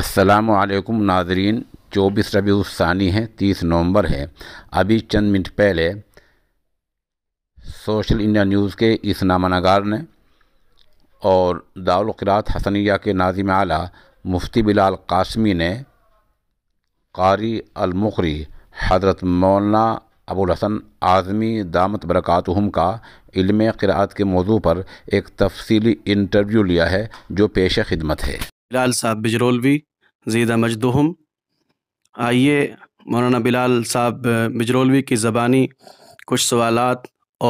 असलकुम नाजरीन चौबीस रबी उसानी है तीस नवंबर है अभी चंद मिनट पहले सोशल इंडिया न्यूज़ के इस नगार ने और दारुलरात हसनिया के नाजिम आला मुफ्ती बिलाल कासमी ने कारी अलमुखरी हज़रत मौलाना अबुल हसन आज़मी दामत बरक़ातहम का इल्म क़रात के मौजू पर एक तफसीली इंटरव्यू लिया है जो पेश खिदमत है बिलाल साहब बिजरोलवी जीदा मजदूहम आइए मौलाना बिलाल साहब बिजरोलवी की ज़बानी कुछ सवाल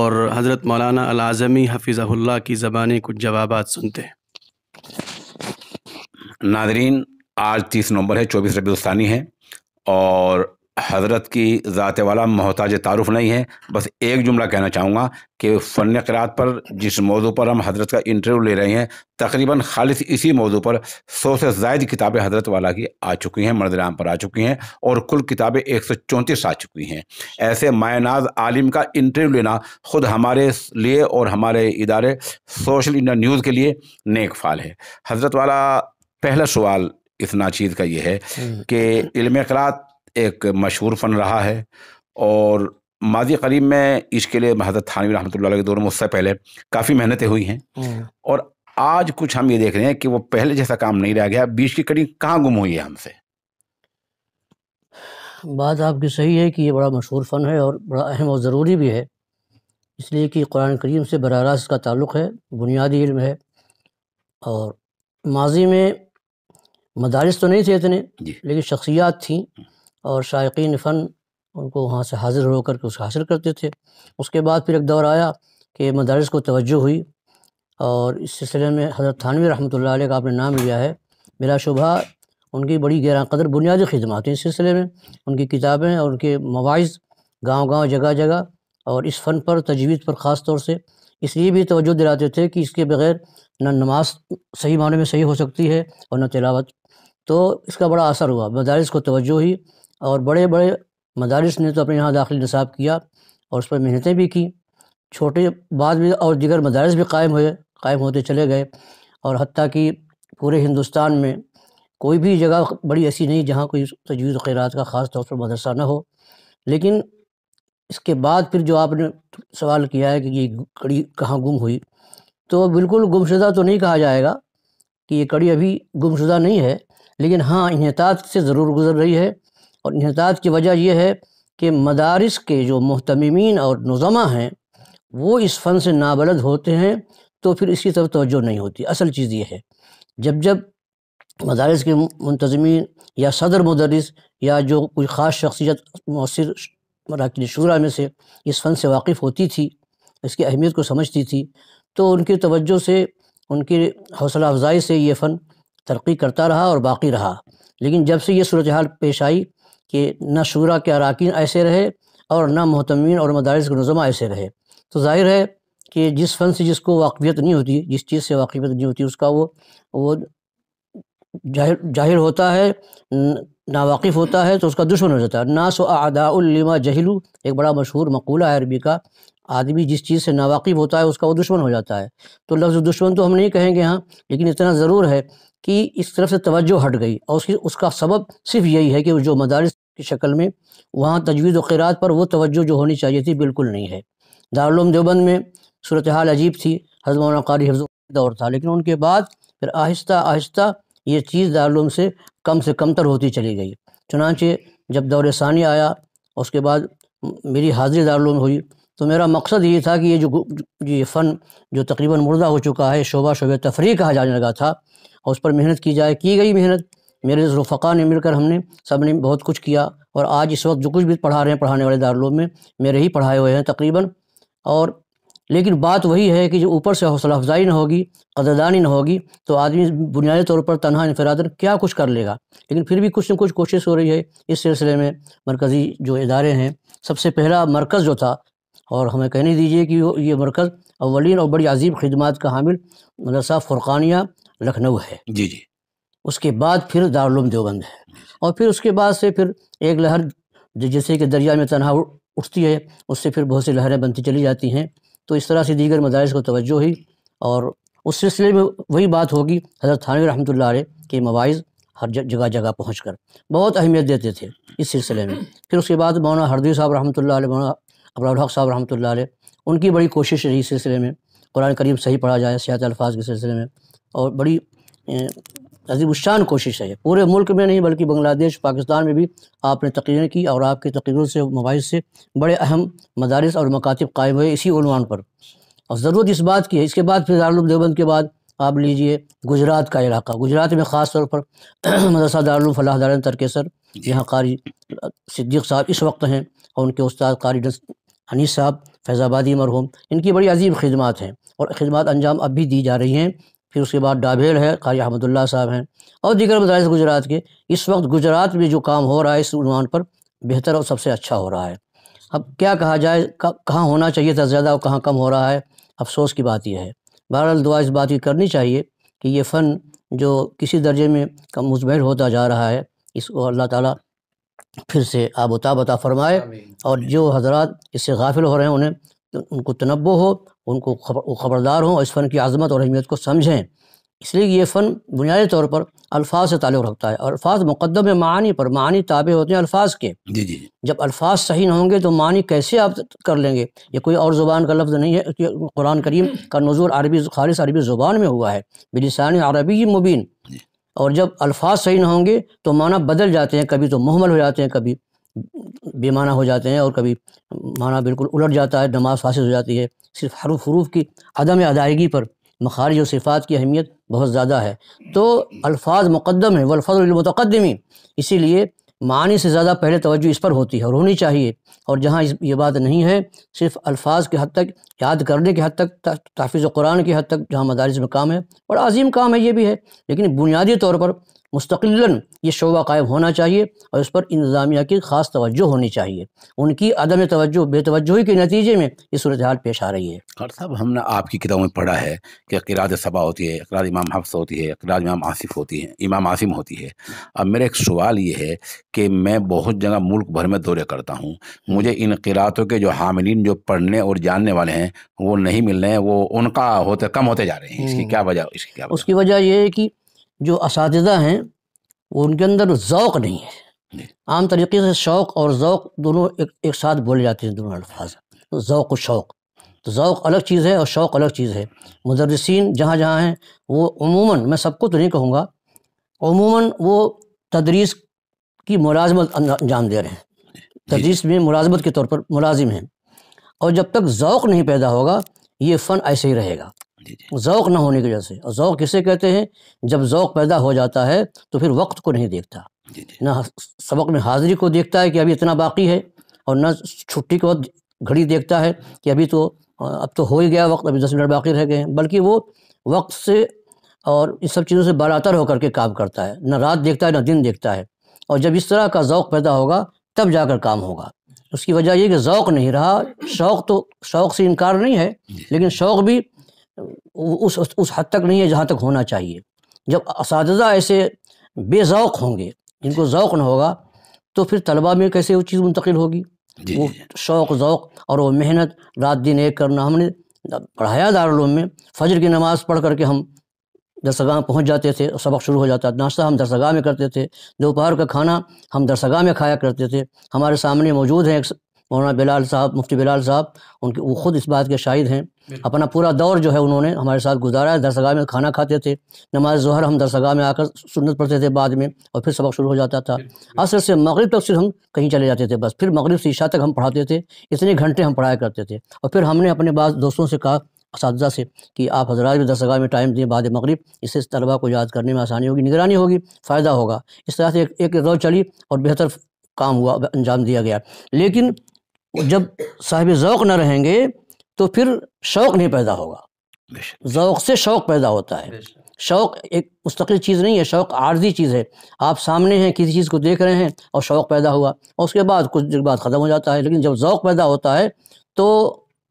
और हज़रत मौलाना अलाज़मी हफिज़ल्ला की ज़बानी कुछ जवाब सुनते हैं नाजरीन आज तीस नवंबर है चौबीस रबी है और हज़रत की ज़ात वाला मोहताज तारुफ नहीं है बस एक जुमला कहना चाहूँगा कि फ़न क़रात पर जिस मौजू पर हम हज़रत का इंटरव्यू ले रहे हैं तकरीबन खालिश इसी मौजू पर सौ से जायद किताबें हज़रत वाला की आ चुकी हैं मर्दराम पर आ चुकी हैं और कुल किताबें एक सौ चौंतीस आ चुकी हैं ऐसे मायनाज आलिम का इंटरव्यू लेना ख़ुद हमारे लिए और हमारे इदारे सोशल इंडिया न्यूज़ के लिए नेक फाल है हज़रत वाला पहला सवाल इतना चीज़ का ये है हम्म। कि इलम करात एक मशहूर फ़न रहा है और माजी करीब में इसके लिए हजरत थानवी रहमत के दौर में उससे पहले काफ़ी मेहनतें हुई हैं हम्म। और आज कुछ हम ये देख रहे हैं कि वो पहले जैसा काम नहीं रह गया बीच की कड़ी कहाँ गुम हुई है हमसे बात आपकी सही है कि ये बड़ा मशहूर फ़न है और बड़ा अहम और ज़रूरी भी है इसलिए कि कुरान करीम से बर रास्त का ताल्लुक़ है बुनियादी इल्म है और माजी में मदारस तो नहीं थे इतने लेकिन शख्सियात थी हम्म। और शायकीन फ़न उनको वहाँ से हाज़िर होकर के उसे हासिल करते थे उसके बाद फिर एक दौर आया कि मदारस को तोज्जो हुई और इस सिलसिले में हज़रत थानवी रहमत का आपने नाम लिया है मेरा शुभा उनकी बड़ी गैर कदर बुनियादी खदमात हैं इस सिलसिले में उनकी किताबें और उनके मवाइज गाँव गाँव जगह जगह और इस फ़न पर तजवीज़ पर ख़ास तौर से इसलिए भी तोज्जो दिलाते थे कि इसके बगैर न नमाज सही माने में सही हो सकती है और न तिलावत तो इसका बड़ा असर हुआ मदारस को तोज्जो ही और बड़े बड़े मदारस ने तो अपने यहाँ दाखिल नसाब किया और उस पर मेहनतें भी की छोटे बाद में और दिगर मदारस भी कायम हुए कायम होते चले गए और हती कि पूरे हिंदुस्तान में कोई भी जगह बड़ी ऐसी नहीं जहाँ कोई तजवीज़ खैरात का ख़ास तौर पर मदरसा ना हो लेकिन इसके बाद फिर जो आपने सवाल किया है कि ये कड़ी कहाँ गुम हुई तो बिल्कुल गुमशुदा तो नहीं कहा जाएगा कि ये कड़ी अभी गुमशुदा नहीं है लेकिन हाँ इन्हता से ज़रूर गुजर रही है और इनहतात की वजह यह है कि मदारस के जो महतमीन और नज़मा हैं वो इस फ़न से नाबलद होते हैं तो फिर इसकी तरफ तोज्जो नहीं होती असल चीज़ ये है जब जब मदारस के मुंतजमी या सदर मदरस या जो कोई ख़ास शख्सियत मौसर मराकिन शुरा में से इस फ़न से वाकिफ़ होती थी इसकी अहमियत को समझती थी तो उनकी तवज्जो से उनकी हौसला अफजाई से ये फ़न तरक्की करता रहा और बाकी रहा लेकिन जब से ये सूरत हाल पेश आई कि न शूरा के अरकान ऐसे रहे और न महतमिन और मदारस के नज़मा ऐसे रहे तो ज़ाहिर है कि जिस फ़न से जिसको वाकफियत नहीं होती जिस चीज़ से वाकफियत नहीं होती उसका वो वो जाहिर जाहिर होता है नावाकफ़ होता है तो उसका दुश्मन हो जाता है नास आदाउलमा जहलू एक बड़ा मशहूर मकूला है अरबी का आदमी जिस चीज़ से नावाकफ़ होता है उसका वो दुश्मन हो जाता है तो लफ्ज़ दुश्मन तो हम नहीं कहेंगे हाँ लेकिन इतना ज़रूर है कि इस तरफ से तवज्जो हट गई और उसकी उसका सबब सिर्फ यही है कि जो मदारस की शक्ल में वहाँ तजवीज़ क़रात पर वो तवज्जो जो होनी चाहिए थी बिल्कुल नहीं है दारुम देवबंद में सूरत हाल अजीब थी हजमौला कारी हफ्ज़ दौर था लेकिन उनके बाद फिर आहिस्ता आहिस्ता ये चीज़ दारुम से कम से कमतर होती चली गई चुनाचे जब दौर सानी आया उसके बाद मेरी हाजिरी दारुम हुई तो मेरा मकसद ये था कि ये जो ये फ़न जो तकरीबन मुर्दा हो चुका है शोबा शोब तफरी कहा जाने लगा था और उस पर मेहनत की जाए की गई मेहनत मेरे रफ़ा ने मिलकर हमने सब ने बहुत कुछ किया और आज इस वक्त जो कुछ भी पढ़ा रहे हैं पढ़ाने वाले दारुलों में मेरे ही पढ़ाए हुए हैं तकरीबन और लेकिन बात वही है कि जो ऊपर से हौसला अफजाई ना होगी कदरदानी ना होगी तो आदमी बुनियादी तौर पर तनहा इनफरादन क्या कुछ कर लेगा लेकिन फिर भी कुछ न कुछ कोशिश हो रही है इस सिलसिले में मरकज़ी जो इदारे हैं सबसे पहला मरकज़ जो था और हमें कहने दीजिए कि ये मरकज़ अवलिन और बड़ी अजीब खदमात का हामिल मदरसा फ़ुरकानिया लखनऊ है जी जी उसके बाद फिर दारुलूम देवबंद है और फिर उसके बाद से फिर एक लहर जैसे कि दरिया में तनहा उठती है उससे फिर बहुत सी लहरें बनती चली जाती हैं तो इस तरह से दीगर मदारस को तोज्जो हुई और उस सिलसिले में वही बात होगी हज़रत थानवी रहमतुल्लाह के मवाइज़ हर जगह जगह पहुँच कर बहुत अहमियत देते थे इस सिलसिले में फिर उसके बाद मौना हरदी साहब रहमत मौना अबराल साहब रहमत उनकी बड़ी कोशिश रही इस सिलसिले में कुरान करीम सही पढ़ा जाए सियात अल्फाज के सिलसिले में और बड़ी अजीबुशान कोशिश है पूरे मुल्क में नहीं बल्कि बांग्लादेश पाकिस्तान में भी आपने तकरीरें की और आपकी तकरीरों से मबास से बड़े अहम मदारस और मकातब कायम हुए इसी उनवान पर और ज़रूरत इस बात की है इसके बाद फिर दारुल देवबंद के बाद आप लीजिए गुजरात का इलाका गुजरात में ख़ास तौर पर मदरसा दारुल फलाह दारन तरकेसर यहाँ कारी सिद्दीक साहब इस वक्त हैं और उनके उस्ताद कारी हनीस साहब फैज़ाबादी मरहूम इनकी बड़ी अजीब खिदमत हैं और खिदमत अंजाम अब भी दी जा रही हैं फिर उसके बाद डाभेड़ है काजी अहमदुल्ला साहब हैं और दीगर मदारस गुजरात के इस वक्त गुजरात में जो काम हो रहा है इस उनवान पर बेहतर और सबसे अच्छा हो रहा है अब क्या कहा जाए कहाँ होना चाहिए था ज़्यादा और कहाँ कम हो रहा है अफसोस की बात यह है बहरहाल दुआ इस बात की करनी चाहिए कि ये फ़न जो किसी दर्जे में कम मुजमर होता जा रहा है इसको अल्लाह ताला फिर से आबोताबता फरमाए और जो हजरात इससे गाफिल हो रहे हैं उन्हें उनको तनबो हो उनको खबरदार हों और इस फ़न की आज़मत और अहमियत को समझें इसलिए ये फ़न बुनियादी तौर पर अल्फाज से ताल्लुक़ रखता है और अल्फाज मुकदम मानी पर मानी ताबे होते हैं अल्फाज के जी जी जब अल्फाज सही ना होंगे तो मानी कैसे आप कर लेंगे ये कोई और ज़ुबान का लफ्ज़ नहीं है कुरान करीम का नजूर अरबी खालिश अरबी ज़ुबान में हुआ है बिलिसान अरबी मुबीन और जब अल्फाज सही ना होंगे तो माना बदल जाते हैं कभी तो मुहमल हो जाते हैं कभी बेमाना हो जाते हैं और कभी माना बिल्कुल उलट जाता है नमाज फासिल हो जाती है सिर्फ हरूफ हरूफ की अदम अदायगी पर मखारज और सिफ़ात की अहमियत बहुत ज़्यादा है तो अल्फाज मुकदम है इसी इसीलिए मानी से ज़्यादा पहले तोज्जो इस पर होती है और होनी चाहिए और जहाँ ये बात नहीं है सिर्फ अल्फाज के हद तक याद करने के हद तक तहफ़ कुरान के हद तक जहाँ मदारस में काम है और अजीम काम है ये भी है लेकिन बुनियादी तौर पर मुस्तकिल ये शोबा कायम होना चाहिए और इस पर इंतज़ामिया की खास तवज्जो होनी चाहिए उनकी अदम तवज्जो बेतवजही के नतीजे में ये सूरत हाल पेश आ रही है खर साहब हमने आपकी किताब में पढ़ा है कि अकराज सभा होती है अकराज इमाम हफ्स होती है अकराज इमाम आसिफ होती है इमाम आसिम होती है अब मेरा एक सवाल ये है कि मैं बहुत जगह मुल्क भर में दौरे करता हूँ मुझे इन किरातों के जो हामिलीन जो पढ़ने और जानने वाले हैं वो नहीं मिल रहे हैं वो उनका होते कम होते जा रहे हैं इसकी हम्म। क्या वजह इसकी क्या उसकी वजह यह है कि जो इस हैं उनके अंदर ओक़ नहीं है आम तरीके से शौक़ और ओक दोनों एक एक साथ बोले जाते हैं दोनों अल्फाज ओक व शौक़ तो ओक अलग चीज़ है और शौक़ अलग चीज़ है मुदरसिन जहाँ जहाँ हैं वो उमूमन मैं सबको तो नहीं कहूँगा उमूमन वो तदरीस की मुलाजमत अंजाम दे रहे हैं तदरीस में मुलाजमत के तौर पर मुलाजिम हैं और जब तक ओक़ नहीं पैदा होगा ये फ़न ऐसे ही रहेगा ज़ौक़ ना होने की वजह से और ज़ौक़ किसे कहते हैं जब ज़ौक़ पैदा हो जाता है तो फिर वक्त को नहीं देखता ना सबक में हाज़िरी को देखता है कि अभी इतना बाकी है और ना छुट्टी को घड़ी देखता है कि अभी तो अब तो हो ही गया वक्त अभी दस मिनट बाकी रह गए हैं बल्कि वो वक्त से और इन सब चीज़ों से बरातर होकर के काम करता है ना रात देखता है ना दिन देखता है और जब इस तरह का ज़ौक़ पैदा होगा तब जाकर काम होगा उसकी वजह यह कि ज़ौक़ नहीं रहा शौक़ तो शौक़ से इनकार नहीं है लेकिन शौक़ भी उस उस हद तक नहीं है जहाँ तक होना चाहिए जब इस ऐसे बेजौक होंगे जिनको ज़ौक़ न होगा तो फिर तलबा में कैसे वो चीज़ मुंतकिल होगी वो शौक़ ज़ौक़ और वो मेहनत रात दिन एक करना हमने पढ़ाया दारुम में फजर की नमाज़ पढ़ करके हम दरसगाह पहुँच जाते थे सबक शुरू हो जाता नाश्ता हम दरसगाह में करते थे दोपहर का खाना हम दरसगाह में खाया करते थे हमारे सामने मौजूद हैं मौलाना बिलाल साहब मुफ्ती बिलाल साहब उनके वो ख़ुद इस बात के शाहिद हैं अपना पूरा दौर जो है उन्होंने हमारे साथ गुजारा है दरसगाह में खाना खाते थे नमाज जहर हम दरसगाह में आकर सुन्नत पढ़ते थे बाद में और फिर सबक शुरू हो जाता था असर से मगरब तक सिर्फ हम कहीं चले जाते थे बस फिर मगरब से ईशा तक हम पढ़ाते थे इतने घंटे हम पढ़ाया करते थे और फिर हमने अपने बाद दोस्तों से कहा इस से कि आप हजरात भी दरसगाह में टाइम दें बाद मगरब इससे इस तलबा को याद करने में आसानी होगी निगरानी होगी फ़ायदा होगा इस तरह से एक एक रोज चली और बेहतर काम हुआ अंजाम दिया गया लेकिन जब साहिब ज़ौक़ न रहेंगे तो फिर शौक नहीं पैदा होगा शौक से शौक पैदा होता है शौक एक मुस्तकिल चीज़ नहीं है शौक आर्जी चीज़ है आप सामने हैं किसी चीज़ को देख रहे हैं और शौक पैदा हुआ और उसके बाद कुछ देर बाद ख़त्म हो जाता है लेकिन जब शौक पैदा होता है तो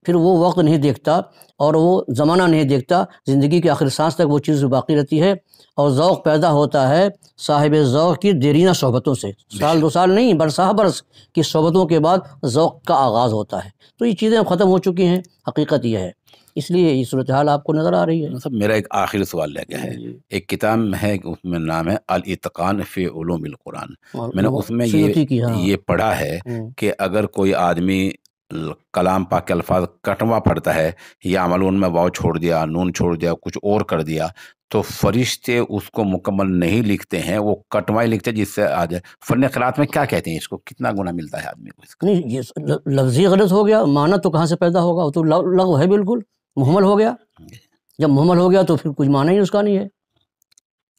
फिर वो वक्त नहीं देखता और वो ज़माना नहीं देखता ज़िंदगी के आखिर सांस तक वो चीज़ बाकी रहती है और ओक़ पैदा होता है साहिब ओक़ की देरीना सोहबतों से साल दो साल नहीं बरसा बरस की सोहबतों के बाद ओक़ का आगाज़ होता है तो ये चीज़ें ख़त्म हो चुकी हैं हकीकत यह है इसलिए ये सूरत हाल आपको नज़र आ रही है सब मतलब मेरा एक आखिरी सवाल लग गया है एक किताब है उसमें नाम है अलतकान कुरान मैंने उसमें ये हाँ। ये पढ़ा है हम्म। कि अगर कोई आदमी कलाम पाक के अल्फाज कटवा पड़ता है या अमल उनमें वाव छोड़ दिया नून छोड़ दिया कुछ और कर दिया तो फरिश्ते उसको मुकम्मल नहीं लिखते हैं वो कटवाई लिखते हैं जिससे आ जाए फन खरात में क्या कहते हैं इसको कितना गुना मिलता है आदमी को इसका? नहीं ये लफ्जी गलत हो गया माना तो कहाँ से पैदा होगा वो तो लग है बिल्कुल मुहमल हो गया जब मुहमल हो गया तो फिर कुछ माना ही उसका नहीं है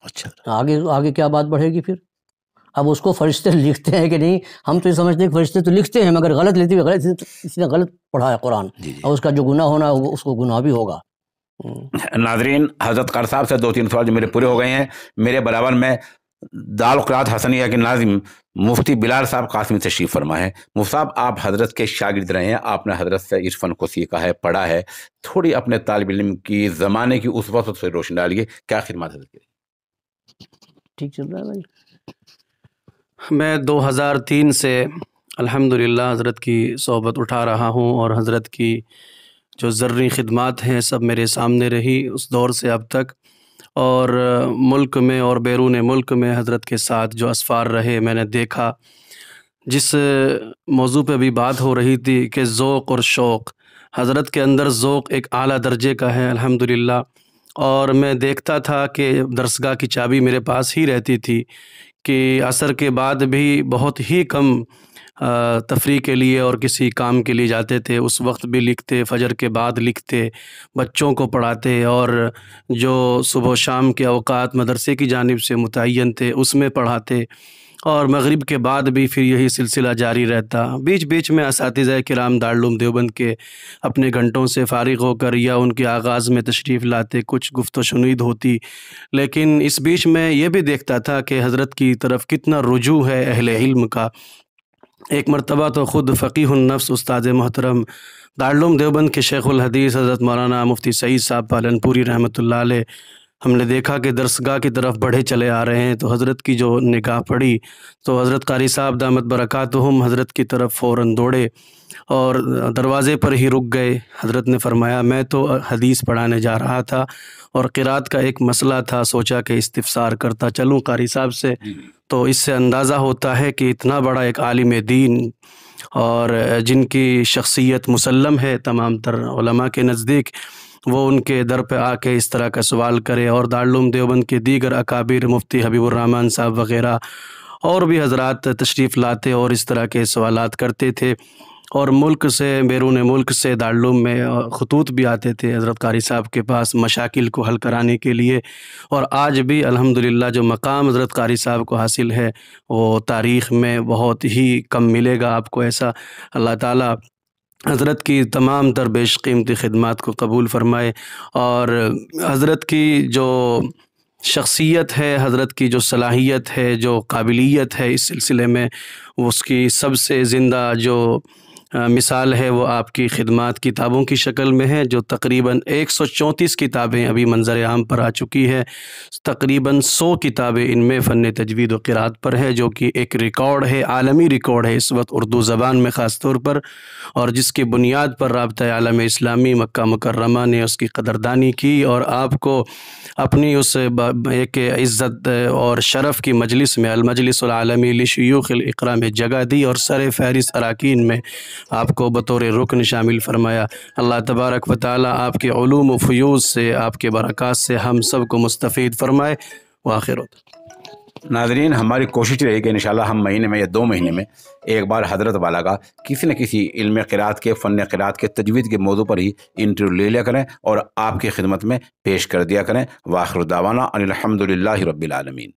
अच्छा आगे आगे क्या बात बढ़ेगी फिर अब उसको फरिश्ते लिखते हैं कि नहीं हम तो ये समझते हैं कि फरिश्ते तो लिखते हैं मगर गलत लेते हुए गलत तो इसने गलत पढ़ा है कुरान और उसका जो गुना होना होगा उसको गुना भी होगा हम्म। नाजरीन हजरत कर साहब से दो तीन सवाल जो मेरे पूरे हो गए हैं मेरे बराबर में दाल कुरात हसनिया के नाजिम मुफ्ती बिलाल साहब से तशरीफ फरमा है मुफ्ती साहब आप हजरत के शागिर्द रहे हैं आपने हजरत से इरफन को सीखा है पढ़ा है थोड़ी अपने तालब इम की ज़माने की उस वक्त से रोशनी डालिए क्या खिदमत हजरत ठीक चल रहा है भाई मैं 2003 से अल्हम्दुलिल्लाह हज़रत की सोबत उठा रहा हूँ और हज़रत की जो ज़र्री ख़दमात हैं सब मेरे सामने रही उस दौर से अब तक और मुल्क में और बैरून मुल्क में हज़रत के साथ जो असफ़ार रहे मैंने देखा जिस मौजू पे भी बात हो रही थी कि ज़ोक़ और शौक़ हज़रत के अंदर ज़ोक़ एक आला दर्जे का है अल्हम्दुलिल्लाह और मैं देखता था कि दरसगाह की चाबी मेरे पास ही रहती थी कि असर के बाद भी बहुत ही कम तफरी के लिए और किसी काम के लिए जाते थे उस वक्त भी लिखते फजर के बाद लिखते बच्चों को पढ़ाते और जो सुबह शाम के अवकात मदरसे की जानब से मुतन थे उसमें पढ़ाते और मगरिब के बाद भी फिर यही सिलसिला जारी रहता बीच बीच में इस कराम दारुम देवबंद के अपने घंटों से फारग होकर या उनके आगाज़ में तशरीफ़ लाते कुछ गुफ्त शनीद होती लेकिन इस बीच में यह भी देखता था कि हज़रत की तरफ कितना रुजू है अहल इल्म का एक मरतबा तो ख़ुद फ़कीहनफ्स उस्ताद मोहतरम दारुम देवबंद के शेख़ुलहदीस हदीस हज़रत मौलाना मुफ्ती सईद साहब पालनपुरी रहमत ला हमने देखा कि दरसगाह की तरफ बढ़े चले आ रहे हैं तो हज़रत की जो निगाह पड़ी तो हज़रत कारी साहब दामद बरक़ात हम हज़रत की तरफ फ़ौर दौड़े और दरवाज़े पर ही रुक गए हज़रत ने फरमाया मैं तो हदीस पढ़ाने जा रहा था और किरात का एक मसला था सोचा कि इस्तफसार करता चलूँ कारी साहब से तो इससे अंदाज़ा होता है कि इतना बड़ा एक आलिम दीन और जिनकी शख्सियत मुसलम है तमाम तर के नज़दीक वो उनके दर पर आके इस तरह का सवाल करे और दारुम देवबंद के दीगर अकाबिर मुफ्ती हबीबुररहमान साहब वगैरह और भी हजरात तशरीफ़ लाते और इस तरह के सवाल करते थे और मुल्क से बैरून मुल्क से दारुम में खतूत भी आते थे हज़रत कारी साहब के पास मशाकिल को हल कराने के लिए और आज भी अल्हम्दुलिल्लाह जो मकाम हज़रत कारी साहब को हासिल है वो तारीख़ में बहुत ही कम मिलेगा आपको ऐसा अल्लाह ताला हज़रत की तमाम तर बेशकीमती ख़दमात को कबूल फ़रमाए और हज़रत की जो शख्सियत है हज़रत की जो सलाहियत है जो काबिलियत है इस सिलसिले में उसकी सबसे ज़िंदा जो मिसाल है वो आपकी खिदमत किताबों की शक्ल में है जो तकरीबन 134 किताबें अभी मंजर आम पर आ चुकी है तकरीबन 100 किताबें इनमें फ़न तजवीद व किरात पर है जो कि एक रिकॉर्ड है आलमी रिकॉर्ड है इस वक्त उर्दू ज़बान में ख़ास तौर पर और जिसके बुनियाद पर रबता आलम इस्लामी मक्का मकरमा ने उसकी कदरदानी की और आपको अपनी उस एक इज़्ज़त और शरफ़ की मजलिस में अलमजलिसमी लशूख़ल इकरा में जगह दी और सर फहरिस अरकान में आपको बतौर रुकन शामिल फरमाया अल्लाह तबारक व ताली आपके ूम फ्यूज़ से आपके बरक़ात से हम सब को मुस्तफ़ फरमाए वाखिर नाजरीन हमारी कोशिश रही कि इन हम महीने में या दो महीने में एक बार हजरत वाला का किसी न किसी इल्म क़रात के फ़न क़रात के तजवीज़ के मौजू पर ही इंटरव्यू ले लिया करें और आपकी खिदमत में पेश कर दिया करें वाखिर दावाना अनिलहमदिल्ला रबालमीन